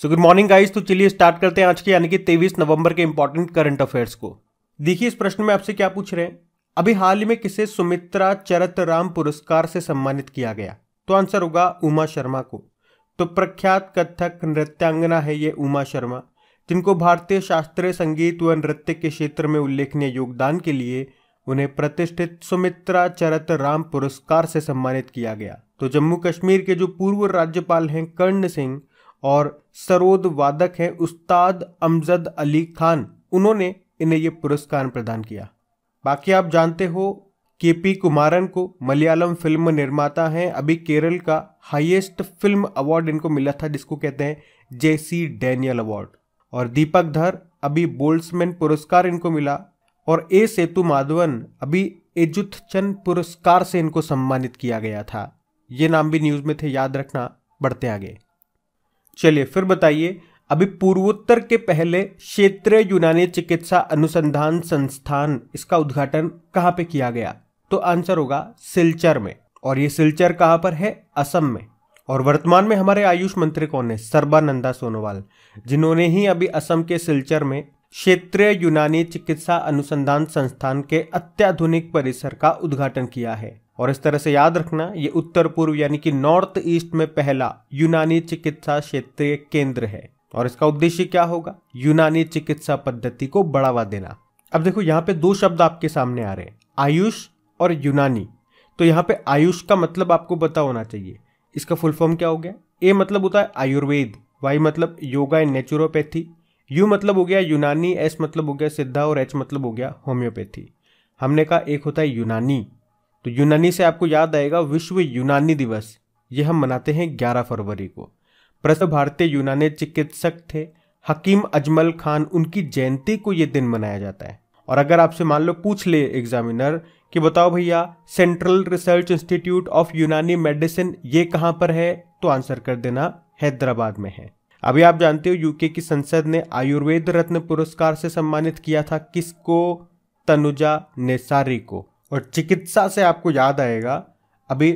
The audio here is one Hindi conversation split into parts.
सो गुड मॉर्निंग गाइस तो चलिए स्टार्ट करते हैं आज के यानी कि तेईस नवंबर के इंपॉर्टेंट करंट अफेयर्स को देखिए इस प्रश्न में आपसे क्या पूछ रहे हैं अभी हाल ही में किसे सुमित्रा चरत राम पुरस्कार से सम्मानित किया गया तो आंसर होगा उमा शर्मा को तो प्रख्यात कथक नृत्यांगना है ये उमा शर्मा जिनको भारतीय शास्त्रीय संगीत व नृत्य के क्षेत्र में उल्लेखनीय योगदान के लिए उन्हें प्रतिष्ठित सुमित्रा चरत राम पुरस्कार से सम्मानित किया गया तो जम्मू कश्मीर के जो पूर्व राज्यपाल हैं कर्ण सिंह और सरोद वादक हैं उस्ताद अमजद अली खान उन्होंने इन्हें ये पुरस्कार प्रदान किया बाकी आप जानते हो के पी कुमारन को मलयालम फिल्म निर्माता हैं अभी केरल का हाईएस्ट फिल्म अवार्ड इनको मिला था जिसको कहते हैं जे सी डैनियल अवार्ड और दीपक धर अभी बोल्समैन पुरस्कार इनको मिला और ए सेतु माधवन अभी एजुथचन पुरस्कार से इनको सम्मानित किया गया था ये नाम भी न्यूज़ में थे याद रखना बढ़ते आगे चलिए फिर बताइए अभी पूर्वोत्तर के पहले क्षेत्रीय यूनानी चिकित्सा अनुसंधान संस्थान इसका उद्घाटन कहाँ पे किया गया तो आंसर होगा सिलचर में और ये सिलचर कहाँ पर है असम में और वर्तमान में हमारे आयुष मंत्री कौन है सर्बानंदा सोनोवाल जिन्होंने ही अभी असम के सिलचर में क्षेत्रीय यूनानी चिकित्सा अनुसंधान संस्थान के अत्याधुनिक परिसर का उद्घाटन किया है और इस तरह से याद रखना ये उत्तर पूर्व यानी कि नॉर्थ ईस्ट में पहला यूनानी चिकित्सा क्षेत्रीय केंद्र है और इसका उद्देश्य क्या होगा यूनानी चिकित्सा पद्धति को बढ़ावा देना अब देखो यहाँ पे दो शब्द आपके सामने आ रहे हैं आयुष और यूनानी तो यहाँ पे आयुष का मतलब आपको पता होना चाहिए इसका फुल फॉर्म क्या हो गया ए मतलब होता है आयुर्वेद वाई मतलब योगा एंड नेचुरोपैथी यू मतलब हो गया यूनानी एस मतलब हो गया सिद्धा और एच मतलब हो गया होम्योपैथी हमने कहा एक होता है यूनानी तो यूनानी से आपको याद आएगा विश्व यूनानी दिवस ये हम मनाते हैं 11 फरवरी को प्रसिद्ध भारतीय यूनानी चिकित्सक थे हकीम अजमल खान उनकी जयंती को ये दिन मनाया जाता है और अगर आपसे मान लो पूछ ले एग्जामिनर कि बताओ भैया central research institute of Unani medicine ये कहाँ पर है तो आंसर कर देना हैदराबाद में है अभी आप जानते हो यूके की संसद ने आयुर्वेद रत्न पुरस्कार से सम्मानित किया था किसको तनुजा नेसारी को और चिकित्सा से आपको याद आएगा अभी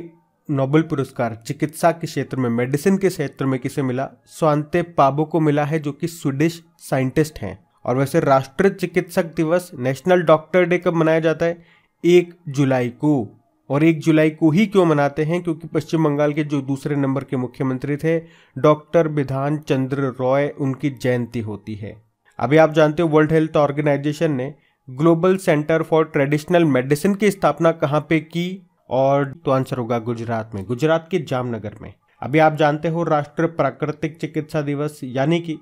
नोबेल पुरस्कार चिकित्सा के क्षेत्र में मेडिसिन के क्षेत्र में किसे मिला स्वांते पाबो को मिला है जो कि स्वीडिश साइंटिस्ट हैं और वैसे राष्ट्रीय चिकित्सक दिवस नेशनल डॉक्टर डे कब मनाया जाता है एक जुलाई को और एक जुलाई को ही क्यों मनाते हैं क्योंकि पश्चिम बंगाल के जो दूसरे नंबर के मुख्यमंत्री थे डॉक्टर विधान चंद्र रॉय उनकी जयंती होती है अभी आप जानते हो वर्ल्ड हेल्थ ऑर्गेनाइजेशन ने global centre for traditional medicine की स्थापना कहाँ पे की और तो आंसर होगा गुजरात में गुजरात के जामनगर में अभी आप जानते हो राष्ट्रीय प्राकृतिक चिकित्सा दिवस यानी कि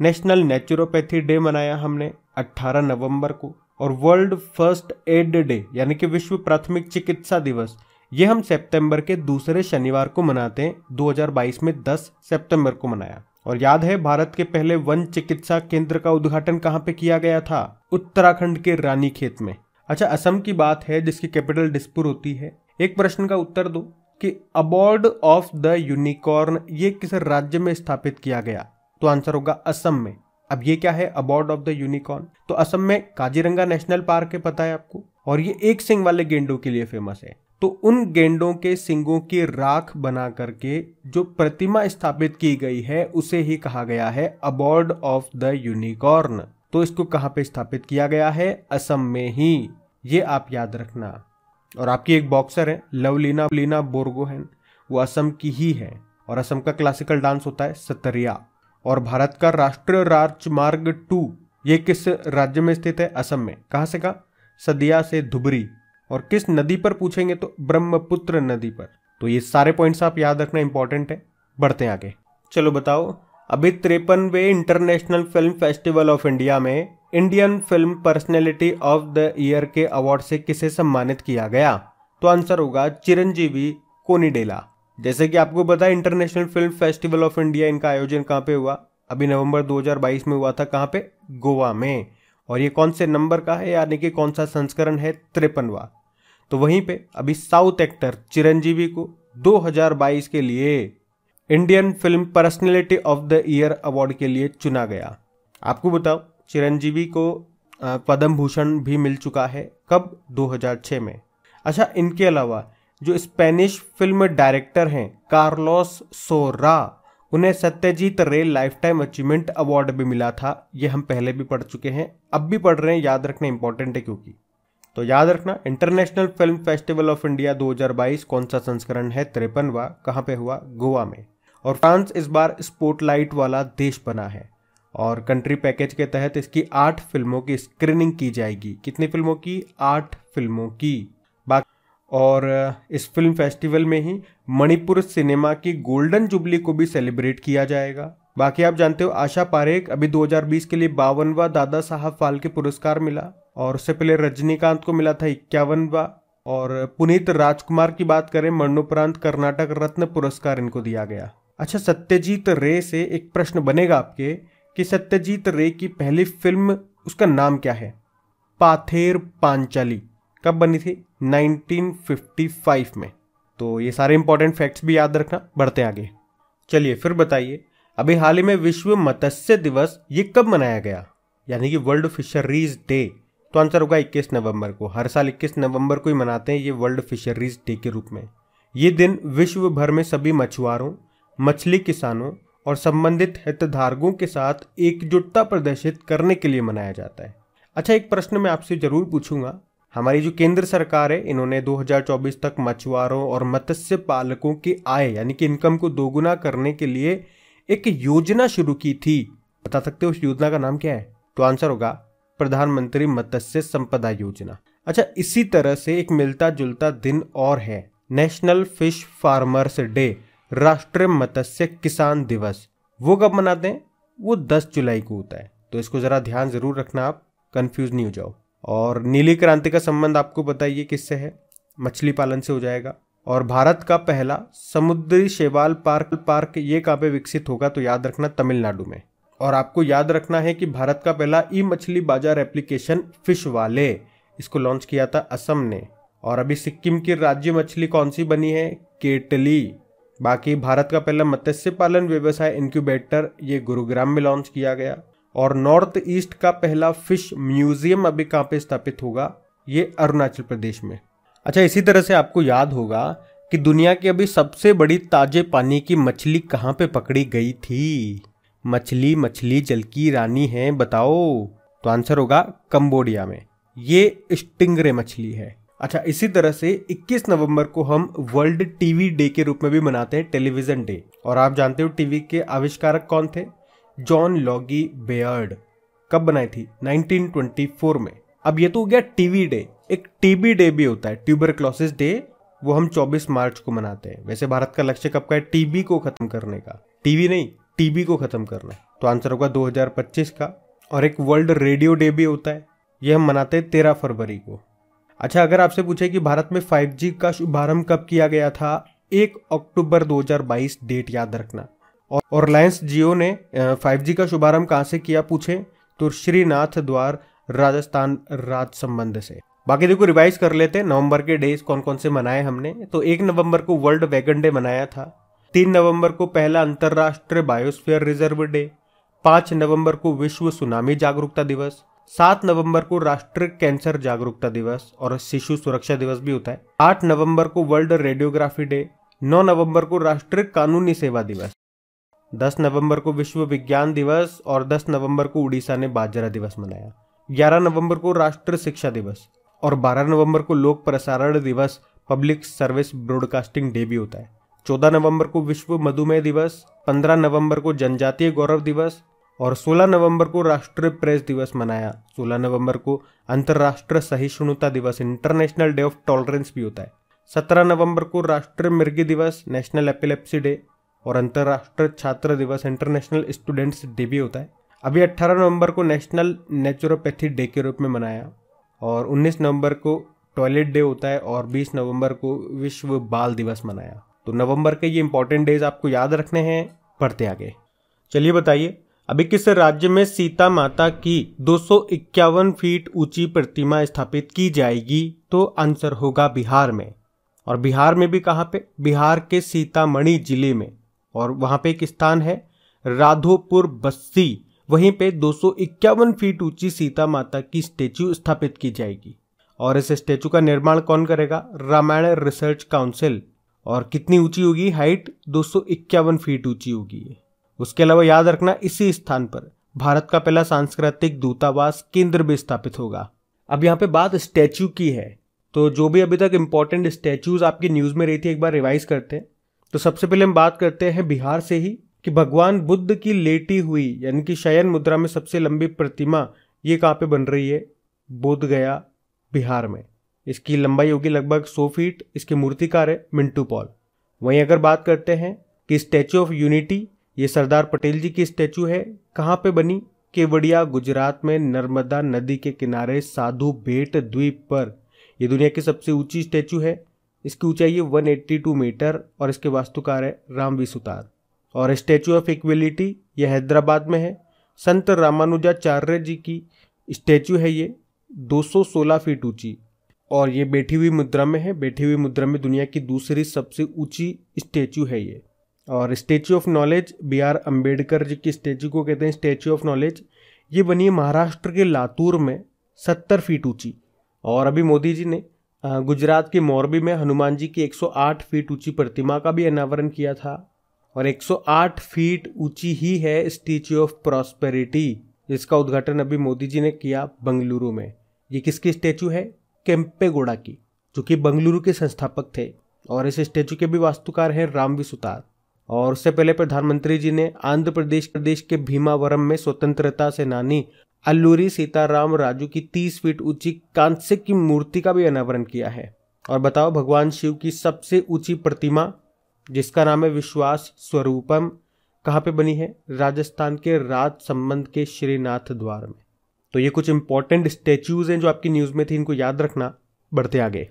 नेशनल नेचुरोपैथी डे मनाया हमने 18 नवंबर को और वर्ल्ड फर्स्ट एड डे यानी कि विश्व प्राथमिक चिकित्सा दिवस ये हम सितंबर के दूसरे शनिवार को मनाते हैं 2022 में 10 सितंबर को मनाया और याद है भारत के पहले वन चिकित्सा केंद्र का उद्घाटन कहाँ पे किया गया था उत्तराखंड के रानी खेत में अच्छा असम की बात है जिसकी कैपिटल डिस्पुर होती है एक प्रश्न का उत्तर दो कि अबॉर्ड ऑफ द यूनिकॉर्न ये किस राज्य में स्थापित किया गया तो आंसर होगा असम में अब ये क्या है अबॉर्ड ऑफ द यूनिकॉर्न तो असम में काजीरंगा नेशनल पार्क है पता है आपको और ये एक सिंग वाले गेंडों के लिए फेमस है तो उन गेंडों के सिंगों की राख बना करके जो प्रतिमा स्थापित की गई है उसे ही कहा गया है अबॉर्ड ऑफ द यूनिकॉर्न तो इसको कहाँ पे स्थापित किया गया है असम में ही ये आप याद रखना और आपकी एक बॉक्सर है लवलीना लीना बोर्गोहन वो असम की ही है और असम का क्लासिकल डांस होता है सतरिया और भारत का राष्ट्रीय राजमार्ग टू ये किस राज्य में स्थित है असम में कहा से कहा सदिया से धुबरी और किस नदी पर पूछेंगे तो ब्रह्मपुत्र नदी पर तो ये सारे पॉइंट्स आप याद रखना इंपॉर्टेंट है बढ़ते हैं आगे चलो बताओ अभी त्रेपनवे international film festival of India में Indian film personality of the year के अवार्ड से किसे सम्मानित किया गया तो आंसर होगा चिरंजीवी कोनीडेला जैसे कि आपको बताया international film festival of India इनका आयोजन कहाँ पे हुआ अभी नवंबर 2022 में हुआ था कहाँ पे गोवा में और ये कौन से नंबर का है यानी कि कौन सा संस्करण है त्रिपनवा तो वहीं पे अभी साउथ एक्टर चिरंजीवी को 2022 के लिए Indian film personality of the year award के लिए चुना गया आपको बताओ चिरंजीवी को पद्म भूषण भी मिल चुका है कब 2006 में अच्छा इनके अलावा जो स्पेनिश फिल्म डायरेक्टर हैं कार्लोस सोरा उन्हें सत्यजीत रे लाइफ टाइम अचीवमेंट अवार्ड भी मिला था ये हम पहले भी पढ़ चुके हैं अब भी पढ़ रहे हैं याद रखना इंपॉर्टेंट है क्योंकि तो याद रखना international film festival of India 2022 कौन सा संस्करण है तिरपनवा कहाँ पे हुआ गोवा में और फ्रांस इस बार स्पोर्टलाइट वाला देश बना है और कंट्री पैकेज के तहत इसकी आठ फिल्मों की स्क्रीनिंग की जाएगी कितनी फिल्मों की आठ फिल्मों की बाकी और इस फिल्म फेस्टिवल में ही मणिपुर सिनेमा की गोल्डन जुबली को भी सेलिब्रेट किया जाएगा बाकी आप जानते हो आशा पारेख अभी 2020 के लिए बावनवा दादा साहब फाल के पुरस्कार मिला और उससे पहले रजनीकांत को मिला था इक्यावनवा और पुनीत राजकुमार की बात करें मरणोपरांत कर्नाटक रत्न पुरस्कार इनको दिया गया अच्छा सत्यजीत रे से एक प्रश्न बनेगा आपके कि सत्यजीत रे की पहली फिल्म उसका नाम क्या है पाथेर पांचाली कब बनी थी 1955 में तो ये सारे इंपॉर्टेंट फैक्ट्स भी याद रखना बढ़ते आगे चलिए फिर बताइए अभी हाल ही में विश्व मत्स्य दिवस ये कब मनाया गया यानी कि वर्ल्ड फिशरीज डे तो आंसर होगा 21 नवंबर को हर साल 21 नवंबर को ही मनाते हैं ये वर्ल्ड फिशरीज डे के रूप में ये दिन विश्व भर में सभी मछुआरों मछली किसानों और संबंधित हितधारकों के साथ एकजुटता प्रदर्शित करने के लिए मनाया जाता है अच्छा एक प्रश्न मैं आपसे जरूर पूछूंगा हमारी जो केंद्र सरकार है इन्होंने 2024 तक मछुआरों और मत्स्य पालकों की आय यानी कि इनकम को दोगुना करने के लिए एक योजना शुरू की थी बता सकते हो उस योजना का नाम क्या है तो आंसर होगा प्रधानमंत्री मत्स्य संपदा योजना अच्छा इसी तरह से एक मिलता जुलता दिन और है नेशनल फिश फार्मर्स डे राष्ट्रीय मत्स्य किसान दिवस वो कब मनाते हैं वो 10 जुलाई को होता है तो इसको ज़रा ध्यान ज़रूर रखना आप कंफ्यूज नहीं हो जाओ और नीली क्रांति का संबंध आपको बताइए किससे है मछली पालन से हो जाएगा और भारत का पहला समुद्री शैवाल पार्क पार्क ये कहाँ पे विकसित होगा तो याद रखना तमिलनाडु में और आपको याद रखना है कि भारत का पहला ई मछली बाजार एप्लीकेशन फिश वाले इसको लॉन्च किया था असम ने और अभी सिक्किम की राज्य मछली कौन सी बनी है केटली बाकी भारत का पहला मत्स्य पालन व्यवसाय इंक्यूबेटर ये गुरुग्राम में लॉन्च किया गया और नॉर्थ ईस्ट का पहला फिश म्यूजियम अभी कहाँ पे स्थापित होगा ये अरुणाचल प्रदेश में अच्छा इसी तरह से आपको याद होगा कि दुनिया की अभी सबसे बड़ी ताजे पानी की मछली कहाँ पे पकड़ी गई थी मछली मछली जल की रानी है बताओ तो आंसर होगा कंबोडिया में ये स्टिंगरे मछली है अच्छा इसी तरह से 21 नवंबर को हम वर्ल्ड टीवी डे के रूप में भी मनाते हैं टेलीविजन डे और आप जानते हो टीवी के आविष्कारक कौन थे जॉन लॉगी बेयर्ड कब बनाई थी 1924 में अब ये तो हो गया टीवी डे एक टीबी डे भी होता है ट्यूबर डे वो हम 24 मार्च को मनाते हैं वैसे भारत का लक्ष्य कब का है टीबी को खत्म करने का टीवी नहीं टीबी को ख़त्म करना है तो आंसर होगा 2025 का और एक वर्ल्ड रेडियो डे भी होता है ये हम मनाते हैं तेरह फरवरी को अच्छा अगर आपसे पूछे कि भारत में 5G का शुभारंभ कब किया गया था एक अक्टूबर 2022 डेट याद रखना और रिलायंस जियो ने 5G का शुभारंभ कहाँ से किया पूछे तो श्रीनाथ द्वार राजस्थान राज संबंध से बाकी देखो रिवाइज कर लेते हैं नवंबर के डेज कौन कौन से मनाए हमने तो एक नवंबर को वर्ल्ड वैगन डे मनाया था तीन नवंबर को पहला अंतर्राष्ट्रीय बायोस्फीयर रिजर्व डे पांच नवंबर को विश्व सुनामी जागरूकता दिवस सात नवंबर को राष्ट्रीय कैंसर जागरूकता दिवस और शिशु सुरक्षा दिवस भी होता है आठ नवंबर को वर्ल्ड रेडियोग्राफी डे नौ नवंबर को राष्ट्रीय कानूनी सेवा दिवस दस नवंबर को विश्व विज्ञान दिवस और दस नवंबर को उड़ीसा ने बाजरा दिवस मनाया ग्यारह नवंबर को राष्ट्रीय शिक्षा दिवस और बारह नवंबर को लोक प्रसारण दिवस पब्लिक सर्विस ब्रॉडकास्टिंग डे भी होता है 14 नवंबर को विश्व मधुमेह दिवस 15 नवंबर को जनजातीय गौरव दिवस और 16 नवंबर को राष्ट्रीय प्रेस दिवस मनाया 16 नवंबर को अंतर्राष्ट्रीय सहिष्णुता दिवस इंटरनेशनल डे ऑफ टॉलरेंस भी होता है 17 नवंबर को राष्ट्रीय मिर्गी दिवस नेशनल एपिलेप्सी डे और अंतर्राष्ट्रीय छात्र दिवस इंटरनेशनल स्टूडेंट्स डे भी होता है अभी 18 नवंबर को नेशनल नेचुरोपैथी डे के रूप में मनाया और 19 नवंबर को टॉयलेट डे होता है और 20 नवंबर को विश्व बाल दिवस मनाया तो नवंबर के ये इंपॉर्टेंट डेज आपको याद रखने हैं पढ़ते आगे चलिए बताइए अभी किस राज्य में सीता माता की दो फीट ऊंची प्रतिमा स्थापित की जाएगी तो आंसर होगा बिहार में और बिहार में भी कहाँ पे बिहार के सीतामढ़ी जिले में और वहाँ पे एक स्थान है राधोपुर बस्ती वहीं पे दो फीट ऊंची सीता माता की स्टेचू स्थापित की जाएगी और इस स्टेचू का निर्माण कौन करेगा रामायण रिसर्च काउंसिल और कितनी ऊंची होगी हाइट दो फीट ऊंची होगी उसके अलावा याद रखना इसी स्थान पर भारत का पहला सांस्कृतिक दूतावास केंद्र भी स्थापित होगा अब यहाँ पे बात स्टैचू की है तो जो भी अभी तक इम्पोर्टेंट स्टैचूज आपकी न्यूज़ में रही थी एक बार रिवाइज करते हैं तो सबसे पहले हम बात करते हैं बिहार से ही कि भगवान बुद्ध की लेटी हुई यानी कि शयन मुद्रा में सबसे लंबी प्रतिमा ये कहाँ पे बन रही है बोध गया बिहार में इसकी लंबाई होगी लगभग 100 फीट इसके मूर्तिकार है मिंटू पॉल वहीं अगर बात करते हैं कि स्टैचू ऑफ यूनिटी ये सरदार पटेल जी की स्टैचू है कहाँ पे बनी केवड़िया गुजरात में नर्मदा नदी के किनारे साधु बेट द्वीप पर यह दुनिया की सबसे ऊंची स्टैचू है इसकी ऊंचाई है वन मीटर और इसके वास्तुकार है रामवी सुतार और स्टैचू ऑफ इक्वलिटी ये हैदराबाद में है संत रामानुजाचार्य जी की स्टैचू है ये 216 फीट ऊंची और ये बैठी हुई मुद्रा में है बैठी हुई मुद्रा में दुनिया की दूसरी सबसे ऊंची स्टेचू है ये और statue of knowledge B R Ambedkar ji की स्टेचू को कहते हैं स्टेचू ऑफ नॉलेज ये बनी है महाराष्ट्र के लातूर में सत्तर फीट ऊंची और अभी मोदी जी ने गुजरात के मोरबी में हनुमान जी की 108 फीट ऊंची प्रतिमा का भी अनावरण किया था और 108 फीट ऊंची ही है स्टेचू ऑफ प्रॉस्पेरिटी जिसका उद्घाटन अभी मोदी जी ने किया बंगलुरु में ये किसकी स्टेचू है केम्पेगोड़ा की जो कि बंगलुरु के संस्थापक थे और इस स्टेचू के भी वास्तुकार हैं रामवी सुतार और उससे पहले प्रधानमंत्री जी ने आंध्र प्रदेश प्रदेश के भीमावरम में स्वतंत्रता सेनानी अल्लूरी सीताराम राजू की तीस फीट ऊंची कांस्य की मूर्ति का भी अनावरण किया है और बताओ भगवान शिव की सबसे ऊंची प्रतिमा जिसका नाम है विश्वास स्वरूपम कहाँ पे बनी है राजस्थान के राज संबंध के श्रीनाथ द्वार में तो ये कुछ इंपॉर्टेंट स्टैचूज हैं जो आपकी न्यूज़ में थी इनको याद रखना बढ़ते आगे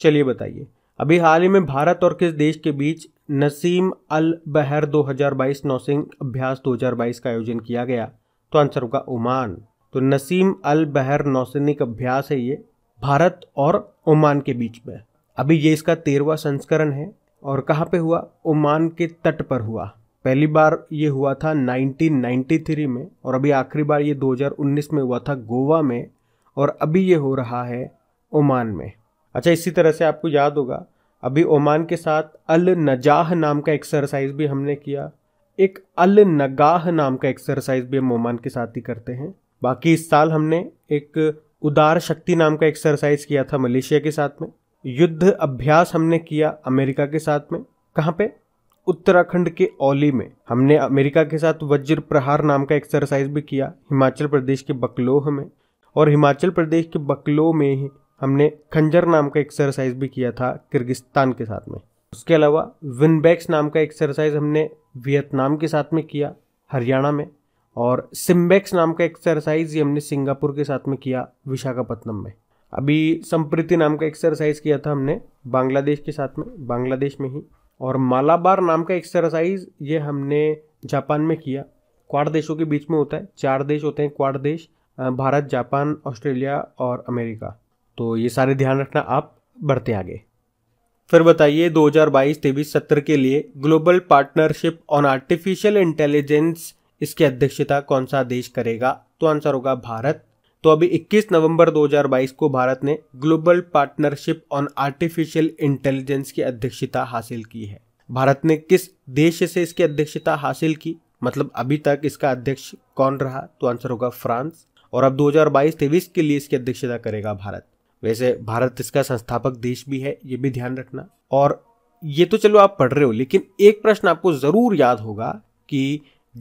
चलिए बताइए अभी हाल ही में भारत और किस देश के बीच नसीम अल बहर 2022 नौसिंग अभ्यास 2022 का आयोजन किया गया तो आंसर होगा ओमान तो नसीम अल बहर नौसैनिक अभ्यास है ये भारत और ओमान के बीच में अभी ये इसका तेरवा संस्करण है और कहाँ पे हुआ ओमान के तट पर हुआ पहली बार ये हुआ था 1993 में और अभी आखिरी बार ये 2019 में हुआ था गोवा में और अभी ये हो रहा है ओमान में अच्छा इसी तरह से आपको याद होगा अभी ओमान के साथ अल नजाह नाम का एक्सरसाइज भी हमने किया एक अल नगाह नाम का एक्सरसाइज भी हम ओमान के साथ ही करते हैं बाकी इस साल हमने एक उदार शक्ति नाम का एक्सरसाइज किया था मलेशिया के साथ में युद्ध अभ्यास हमने किया अमेरिका के साथ में कहाँ पे उत्तराखंड के औली में हमने अमेरिका के साथ वज्र प्रहार नाम का एक्सरसाइज भी किया हिमाचल प्रदेश के बकलोह में और हिमाचल प्रदेश के बकलोह में ही हमने खंजर नाम का एक्सरसाइज भी किया था किर्गिस्तान के साथ में उसके अलावा विनबैक्स नाम का एक्सरसाइज हमने वियतनाम के साथ में किया हरियाणा में और सिम्बैक्स नाम का एक्सरसाइज ये हमने सिंगापुर के साथ में किया विशाखापट्टनम में अभी संप्रीति नाम का एक्सरसाइज किया था हमने बांग्लादेश के साथ में बांग्लादेश में ही और मालाबार नाम का एक्सरसाइज ये हमने जापान में किया क्वाड देशों के बीच में होता है चार देश होते हैं क्वाड देश भारत जापान ऑस्ट्रेलिया और अमेरिका तो ये सारे ध्यान रखना आप बढ़ते आगे फिर बताइए 2022 तेईस सत्र के लिए global partnership on artificial intelligence इसकी अध्यक्षता कौन सा देश करेगा तो आंसर होगा भारत तो अभी 21 नवंबर 2022 को भारत ने global partnership on artificial intelligence की अध्यक्षता हासिल की है भारत ने किस देश से इसकी अध्यक्षता हासिल की मतलब अभी तक इसका अध्यक्ष कौन रहा तो आंसर होगा फ्रांस और अब 2022-23 के लिए इसकी अध्यक्षता करेगा भारत वैसे भारत इसका संस्थापक देश भी है ये भी ध्यान रखना और ये तो चलो आप पढ़ रहे हो लेकिन एक प्रश्न आपको ज़रूर याद होगा कि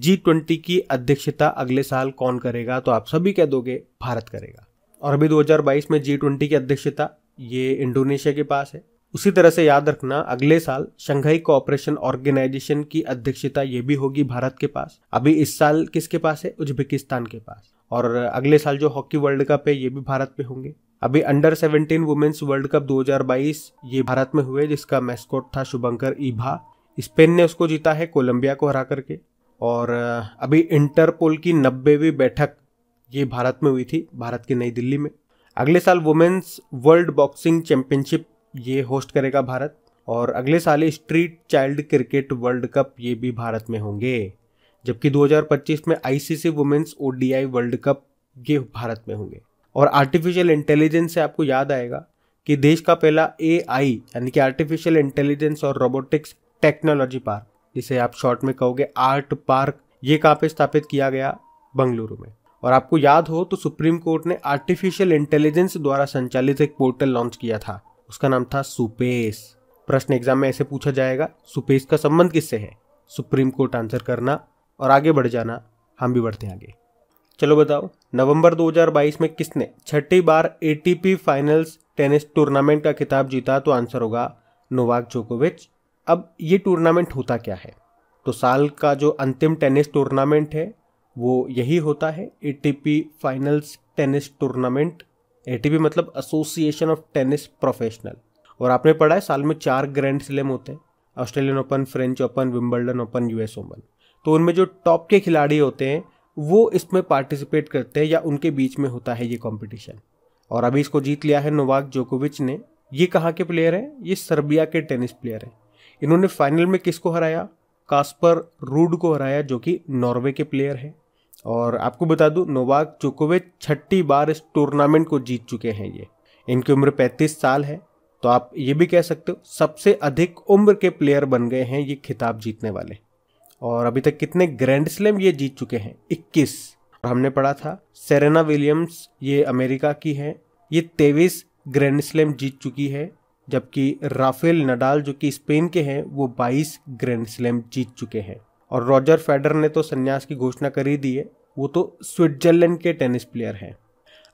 जी ट्वेंटी की अध्यक्षता अगले साल कौन करेगा तो आप सभी कह दोगे भारत करेगा और अभी 2022 में जी ट्वेंटी की अध्यक्षता ये इंडोनेशिया के पास है उसी तरह से याद रखना अगले साल शंघाई कोऑपरेशन ऑर्गेनाइजेशन की अध्यक्षता ये भी होगी भारत के पास अभी इस साल किसके पास है उज्बेकिस्तान के पास और अगले साल जो हॉकी वर्ल्ड कप है ये भी भारत में होंगे अभी अंडर 17 वुमेन्स वर्ल्ड कप 2022 ये भारत में हुए जिसका मैस्कोट था शुभंकर ईभा स्पेन ने उसको जीता है कोलंबिया को हरा करके और अभी इंटरपोल की नब्बेवीं बैठक ये भारत में हुई थी भारत की नई दिल्ली में अगले साल वुमेन्स वर्ल्ड बॉक्सिंग चैंपियनशिप ये होस्ट करेगा भारत और अगले साल street child cricket world cup ये भी भारत में होंगे जबकि 2025 में ICC women's ODI world cup ये भारत में होंगे और आर्टिफिशियल इंटेलिजेंस से आपको याद आएगा कि देश का पहला ए यानी कि आर्टिफिशियल इंटेलिजेंस और रोबोटिक्स टेक्नोलॉजी पार्क जिसे आप शॉर्ट में कहोगे आर्ट पार्क ये कहाँ पे स्थापित किया गया बंगलुरु में और आपको याद हो तो सुप्रीम कोर्ट ने आर्टिफिशियल इंटेलिजेंस द्वारा संचालित एक पोर्टल लॉन्च किया था उसका नाम था सुपेस प्रश्न एग्जाम में ऐसे पूछा जाएगा सुपेस का संबंध किससे है सुप्रीम कोर्ट आंसर करना और आगे बढ़ जाना हम भी बढ़ते आगे चलो बताओ नवंबर 2022 में किसने छठी बार एटीपी फाइनल्स टेनिस टूर्नामेंट का खिताब जीता तो आंसर होगा नोवाक जोकोविच अब ये टूर्नामेंट होता क्या है तो साल का जो अंतिम टेनिस टूर्नामेंट है वो यही होता है A finals tennis tournament A मतलब एसोसिएशन ऑफ टेनिस प्रोफेशनल और आपने पढ़ा है साल में चार ग्रैंड स्लैम होते हैं Australian open French open Wimbledon open US open तो उनमें जो टॉप के खिलाड़ी होते हैं वो इसमें पार्टिसिपेट करते हैं या उनके बीच में होता है ये कॉम्पिटिशन और अभी इसको जीत लिया है नोवाक जोकोविच ने ये कहाँ के प्लेयर हैं ये सर्बिया के टेनिस प्लेयर हैं इन्होंने फाइनल में किसको हराया कास्पर रूड को हराया जो कि नॉर्वे के प्लेयर हैं और आपको बता दूं नोवाक जोकोविच छठी बार इस टूर्नामेंट को जीत चुके हैं ये इनकी उम्र 35 साल है तो आप ये भी कह सकते हो सबसे अधिक उम्र के प्लेयर बन गए हैं ये खिताब जीतने वाले और अभी तक कितने ग्रैंड स्लैम ये जीत चुके हैं 21 और हमने पढ़ा था सेरेना विलियम्स ये अमेरिका की हैं ये तेईस ग्रैंड स्लैम जीत चुकी है जबकि राफेल नडाल जो कि स्पेन के हैं वो 22 ग्रैंड स्लैम जीत चुके हैं और रॉजर फेडर ने तो संन्यास की घोषणा कर ही दी है वो तो स्विट्जरलैंड के टेनिस प्लेयर हैं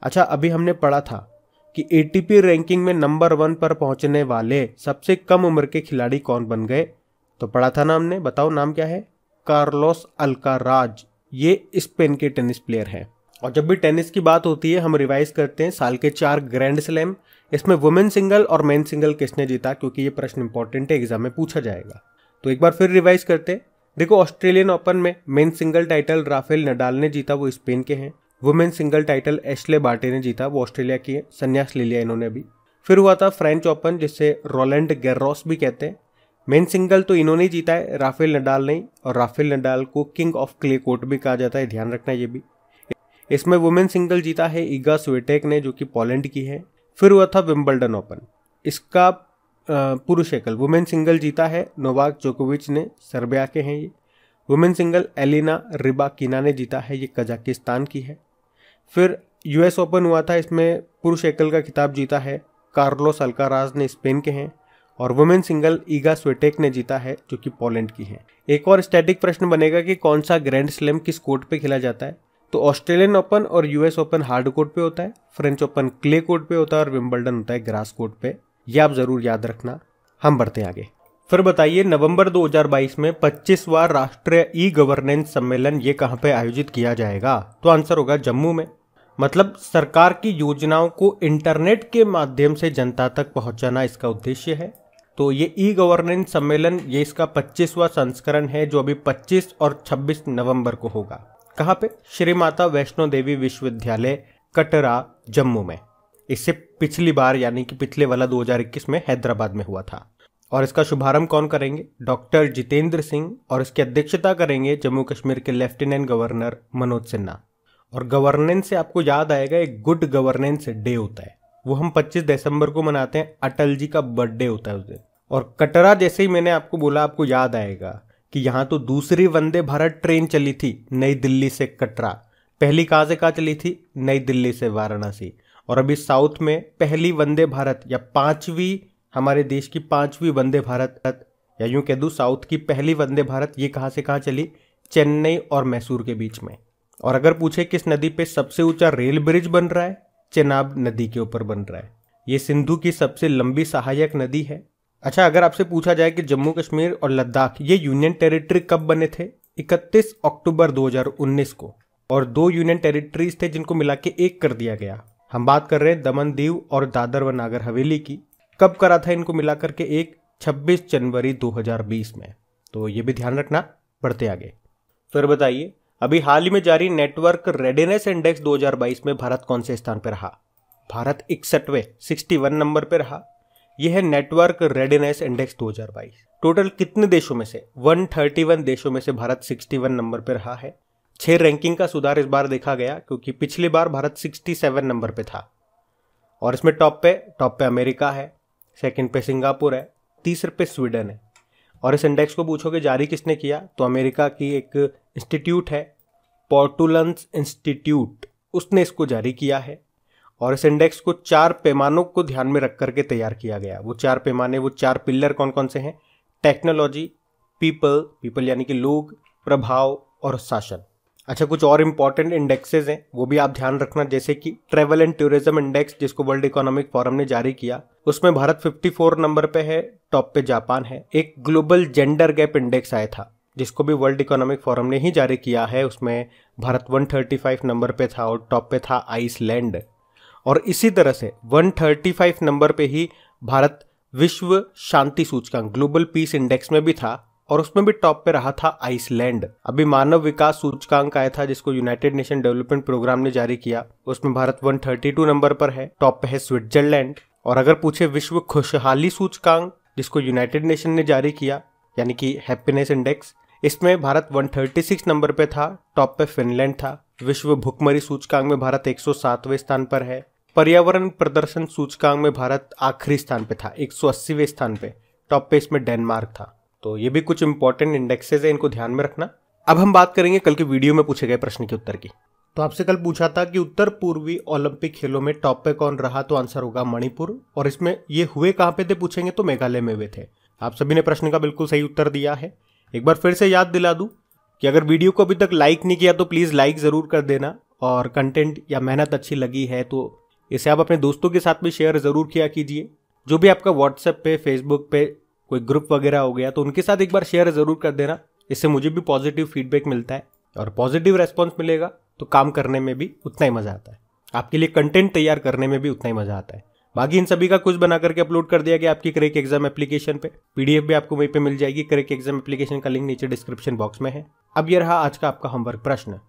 अच्छा अभी हमने पढ़ा था कि ए रैंकिंग में नंबर वन पर पहुंचने वाले सबसे कम उम्र के खिलाड़ी कौन बन गए तो पढ़ा था ना हमने बताओ नाम क्या है कार्लोस अलकाराज ये स्पेन के टेनिस प्लेयर हैं और जब भी टेनिस की बात होती है हम रिवाइज करते हैं साल के चार ग्रैंड स्लैम इसमें वुमेन सिंगल और मेन सिंगल किसने जीता क्योंकि ये प्रश्न इंपॉर्टेंट है एग्जाम में पूछा जाएगा तो एक बार फिर रिवाइज करते देखो ऑस्ट्रेलियन ओपन में men single title Rafael Nadal ने जीता वो स्पेन के हैं women single title Ashleigh Barty ने जीता वो ऑस्ट्रेलिया की है संन्यास ले लिया इन्होंने अभी फिर हुआ था फ्रेंच ओपन जिसे रोलैंड गैरॉस भी कहते हैं मेन सिंगल तो इन्होंने ही जीता है राफेल नडाल ने और राफेल नडाल को किंग ऑफ क्ले कोर्ट भी कहा जाता है ध्यान रखना ये भी इसमें वुमेन सिंगल जीता है ईगा स्वेटेक ने जो कि पोलैंड की है फिर हुआ था विम्बल्डन ओपन इसका पुरुष एकल वुमेन सिंगल जीता है नोवाक जोकोविच ने सर्बिया के हैं ये वुमेन सिंगल एलिना रिबाकिना ने जीता है ये कजाकिस्तान की है फिर यूएस ओपन हुआ था इसमें पुरुष एकल का खिताब जीता है कार्लोस अलकाराज ने स्पेन के हैं और वुमेन सिंगल ईगा स्वेटेक ने जीता है जो कि पोलैंड की है एक और स्टैटिक प्रश्न बनेगा कि कौन सा ग्रैंड स्लैम किस कोर्ट पे खेला जाता है तो ऑस्ट्रेलियन ओपन और यूएस ओपन हार्ड कोर्ट पे होता है फ्रेंच ओपन क्ले कोर्ट पे होता है और विम्बल्डन होता है ग्रास कोर्ट पे ये आप ज़रूर याद रखना हम बढ़ते हैं आगे फिर बताइए नवंबर 2022 में 25वां राष्ट्रीय ई गवर्नेंस सम्मेलन ये कहाँ पे आयोजित किया जाएगा तो आंसर होगा जम्मू में मतलब सरकार की योजनाओं को इंटरनेट के माध्यम से जनता तक पहुंचाना इसका उद्देश्य है तो ये ई गवर्नेंस सम्मेलन ये इसका 25वां संस्करण है जो अभी 25 और 26 नवंबर को होगा कहाँ पे श्री माता वैष्णो देवी विश्वविद्यालय कटरा जम्मू में इससे पिछली बार यानी कि पिछले वाला 2021 में हैदराबाद में हुआ था और इसका शुभारंभ कौन करेंगे डॉक्टर जितेंद्र सिंह और इसकी अध्यक्षता करेंगे जम्मू कश्मीर के लेफ्टिनेंट गवर्नर मनोज सिन्हा और गवर्नेंस से आपको याद आएगा एक गुड गवर्नेंस डे होता है वो हम 25 दिसंबर को मनाते हैं अटल जी का बर्थडे होता है उस दिन और कटरा जैसे ही मैंने आपको बोला आपको याद आएगा कि यहाँ तो दूसरी वंदे भारत ट्रेन चली थी नई दिल्ली से कटरा पहली कहाँ से कहाँ चली थी नई दिल्ली से वाराणसी और अभी साउथ में पहली वंदे भारत या पांचवी हमारे देश की पांचवी वंदे भारत या यूं कह दूँ साउथ की पहली वंदे भारत ये कहाँ से कहाँ चली चेन्नई और मैसूर के बीच में और अगर पूछे किस नदी पे सबसे ऊंचा रेल ब्रिज बन रहा है चेनाब नदी के ऊपर बन रहा है ये सिंधु की सबसे लंबी सहायक नदी है अच्छा अगर आपसे पूछा जाए कि जम्मू कश्मीर और लद्दाख ये यूनियन टेरिटरी कब बने थे 31 अक्टूबर 2019 को और दो यूनियन टेरिटरीज थे जिनको मिला के एक कर दिया गया हम बात कर रहे हैं दमन दीव और दादर व नागर हवेली की कब करा था इनको मिलाकर के एक 26 जनवरी 2020 में तो ये भी ध्यान रखना बढ़ते आगे फिर बताइए अभी हाल ही में जारी नेटवर्क रेडीनेस इंडेक्स 2022 में भारत कौन से स्थान पर रहा भारत इकसठवें 61 नंबर पर रहा यह है नेटवर्क रेडीनेस इंडेक्स 2022 टोटल कितने देशों में से 131 देशों में से भारत 61 नंबर पर रहा है छह रैंकिंग का सुधार इस बार देखा गया क्योंकि पिछली बार भारत 67 नंबर पे था और इसमें टॉप पे टॉप पे अमेरिका है सेकंड पे सिंगापुर है तीसरे पे स्वीडन है और इस इंडेक्स को पूछोगे जारी किसने किया तो अमेरिका की एक इंस्टीट्यूट है पोर्टुलंस इंस्टीट्यूट उसने इसको जारी किया है और इस इंडेक्स को चार पैमानों को ध्यान में रख करके तैयार किया गया वो चार पैमाने वो चार पिल्लर कौन कौन से हैं टेक्नोलॉजी पीपल पीपल यानी कि लोग प्रभाव और शासन अच्छा कुछ और इम्पॉर्टेंट इंडेक्सेज हैं वो भी आप ध्यान रखना जैसे कि ट्रेवल एंड टूरिज्म इंडेक्स जिसको वर्ल्ड इकोनॉमिक फोरम ने जारी किया उसमें भारत 54 नंबर पे है टॉप पे जापान है एक ग्लोबल जेंडर गैप इंडेक्स आया था जिसको भी वर्ल्ड इकोनॉमिक फोरम ने ही जारी किया है उसमें भारत 135 नंबर पे था और टॉप पे था आइसलैंड और इसी तरह से 135 नंबर पे ही भारत विश्व शांति सूचकांक ग्लोबल पीस इंडेक्स में भी था और उसमें भी टॉप पे रहा था आइसलैंड अभी मानव विकास सूचकांक आया था जिसको यूनाइटेड नेशन डेवलपमेंट प्रोग्राम ने जारी किया उसमें भारत 132 नंबर पर है टॉप पे है स्विट्जरलैंड और अगर पूछे विश्व खुशहाली सूचकांक जिसको यूनाइटेड नेशन ने जारी किया यानी कि हैप्पीनेस इंडेक्स इसमें भारत 136 नंबर पे था टॉप पे फिनलैंड था विश्व भुखमरी सूचकांक में भारत 107वें स्थान पर है पर्यावरण प्रदर्शन सूचकांक में भारत आखिरी स्थान पे था एक स्थान पे टॉप पे इसमें डेनमार्क था तो ये भी कुछ इंपॉर्टेंट इंडेक्सेज है इनको ध्यान में रखना अब हम बात करेंगे कल के वीडियो में पूछे गए प्रश्न के उत्तर की तो आपसे कल पूछा था कि उत्तर पूर्वी ओलंपिक खेलों में टॉप पे कौन रहा तो आंसर होगा मणिपुर और इसमें ये हुए कहाँ पे थे पूछेंगे तो मेघालय में हुए थे आप सभी ने प्रश्न का बिल्कुल सही उत्तर दिया है एक बार फिर से याद दिला दू कि अगर वीडियो को अभी तक लाइक नहीं किया तो प्लीज़ लाइक ज़रूर कर देना और कंटेंट या मेहनत अच्छी लगी है तो इसे आप अपने दोस्तों के साथ भी शेयर ज़रूर किया कीजिए जो भी आपका व्हाट्सएप पे फेसबुक पे कोई ग्रुप वगैरह हो गया तो उनके साथ एक बार शेयर ज़रूर कर देना इससे मुझे भी पॉजिटिव फीडबैक मिलता है और पॉजिटिव रेस्पॉन्स मिलेगा तो काम करने में भी उतना ही मज़ा आता है आपके लिए कंटेंट तैयार करने में भी उतना ही मज़ा आता है बाकी इन सभी का कुछ बना करके अपलोड कर दिया गया आपकी क्रेक एग्जाम एप्लीकेशन पे पीडीएफ भी आपको वहीं पे मिल जाएगी क्रेक एग्जाम एप्लीकेशन का लिंक नीचे डिस्क्रिप्शन बॉक्स में है अब यह रहा आज का आपका होमवर्क प्रश्न